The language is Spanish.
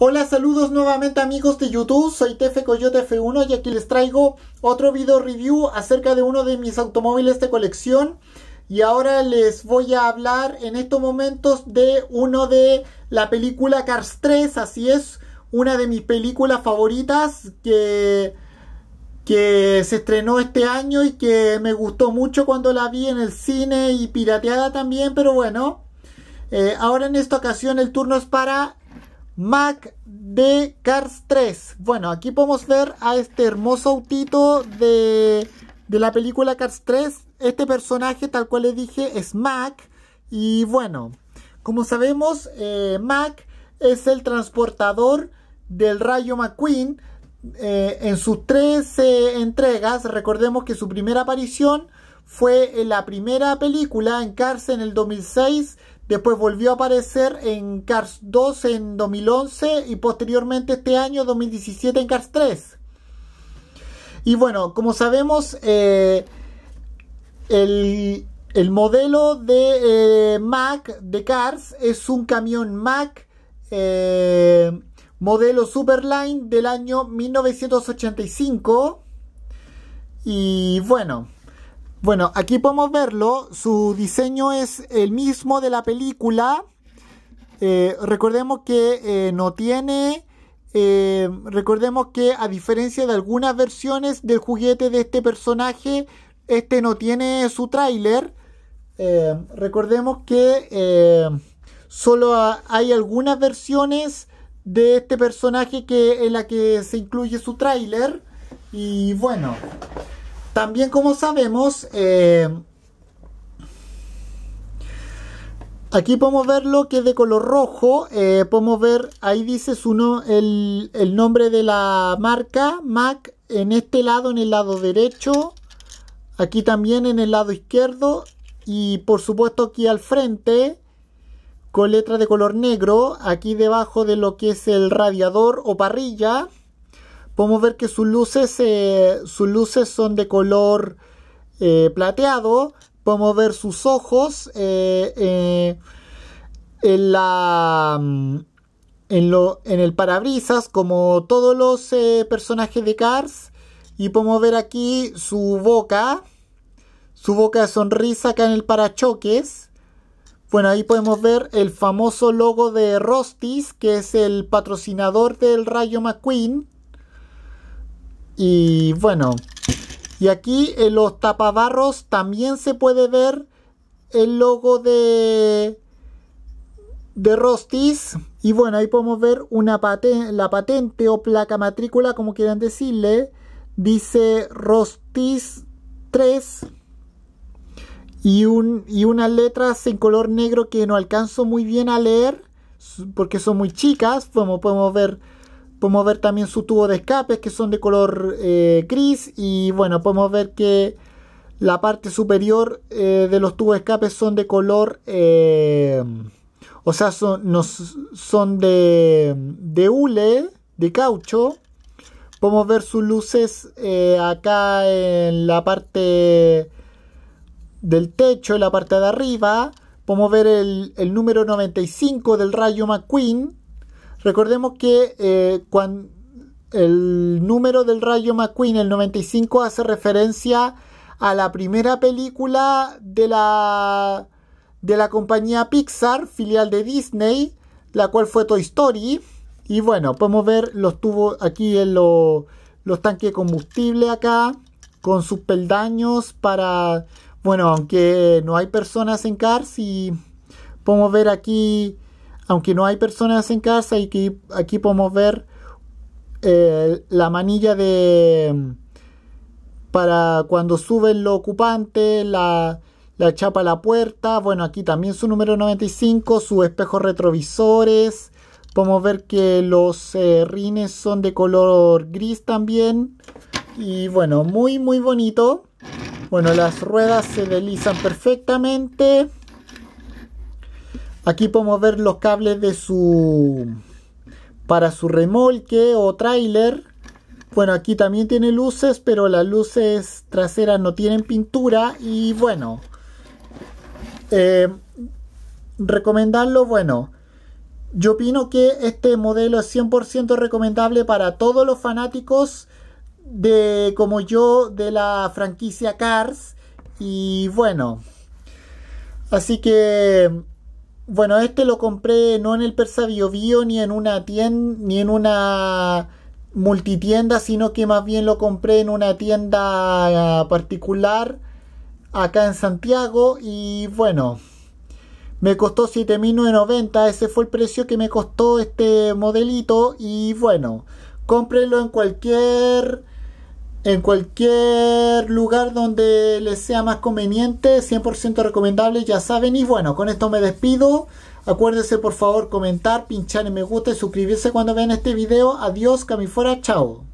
Hola, saludos nuevamente amigos de YouTube, soy Tefe Coyote F1 y aquí les traigo otro video review acerca de uno de mis automóviles de colección y ahora les voy a hablar en estos momentos de uno de la película Cars 3, así es, una de mis películas favoritas que que se estrenó este año y que me gustó mucho cuando la vi en el cine y pirateada también, pero bueno, eh, ahora en esta ocasión el turno es para Mac de Cars 3. Bueno, aquí podemos ver a este hermoso autito de, la película Cars 3. Este personaje, tal cual le dije, es Mac. Y bueno, como sabemos, eh, Mac es el transportador del rayo McQueen. Eh, en sus tres eh, entregas, recordemos que su primera aparición fue en la primera película en Cars en el 2006 Después volvió a aparecer en Cars 2 en 2011 y posteriormente este año 2017 en Cars 3. Y bueno, como sabemos, eh, el, modelo de eh, Mac de Cars es un camión Mac eh, modelo Superline del año 1985. Y bueno, bueno, aquí podemos verlo. Su diseño es el mismo de la película. Eh, recordemos que eh, no tiene... Eh, recordemos que a diferencia de algunas versiones del juguete de este personaje, este no tiene su tráiler. recordemos que solo hay algunas versiones de este personaje que, en la que se incluye su tráiler. Y bueno. También, como sabemos, eh, aquí podemos ver lo que es de color rojo. Eh, podemos ver, ahí dice el, el nombre de la marca Mac en este lado, en el lado derecho. Aquí también en el lado izquierdo. Y por supuesto aquí al frente con letra de color negro. Aquí debajo de lo que es el radiador o parrilla podemos ver que sus luces, eh, sus luces son de color eh, plateado, podemos ver sus ojos eh, en, la, mm, en, lo, en el parabrisas, como todos los personajes de Cars, y podemos ver aquí su boca, su boca de sonrisa acá en el parachoques. Bueno, ahí podemos ver el famoso logo de Rostis, que es el patrocinador del Rayo McQueen. Y bueno, y aquí en los tapabarros también se puede ver el logo de de Rostis. Y bueno, ahí podemos ver una la patente o placa matrícula, como quieran decirle. Dice Rostis 3. Y, un, y unas letras en color negro que no alcanzo muy bien a leer porque son muy chicas. Como podemos ver, Podemos ver también su tubo de escape que son de color eh, gris y bueno, podemos ver que la parte superior eh, de los tubos de escape son de color, eh, o sea, son, son de, de hule, de caucho. Podemos ver sus luces acá en la parte del techo, en la parte de arriba. Podemos ver el, el número 95 del rayo McQueen Recordemos que eh, cuando el número del rayo McQueen, el 95, hace referencia a la primera película de la, de la compañía Pixar, filial de Disney, la cual fue Toy Story. Y bueno, podemos ver los tubos aquí en los tanques de combustible acá, con sus peldaños para... Bueno, aunque no hay personas en Cars y podemos ver aquí aunque no hay personas en casa y aquí podemos ver eh, la manilla de para cuando suben el ocupante la, chapa a la puerta, bueno aquí también su número 95, sus espejos retrovisores, podemos ver que los eh, rines son de color gris también y bueno muy muy bonito, bueno las ruedas se deslizan perfectamente. Aquí podemos ver los cables de su para su remolque o tráiler. Bueno, aquí también tiene luces, pero las luces traseras no tienen pintura y bueno, eh, recomendarlo, bueno, yo opino que este modelo es 100% recomendable para todos los fanáticos de, como yo, de la franquicia Cars y bueno, así que bueno, este lo compré no en el Persa Bio Bio, ni en una tienda, ni en una multitienda, sino que más bien lo compré en una tienda eh, particular acá en Santiago y bueno, me costó 7.990, ese fue el precio que me costó este modelito y bueno, cómprenlo en cualquier en cualquier lugar donde les sea más conveniente, 100% recomendable, ya saben. Y bueno, con esto me despido. Acuérdense por favor comentar, pinchar en me gusta y suscribirse cuando vean este video. Adiós, camifuera, chao.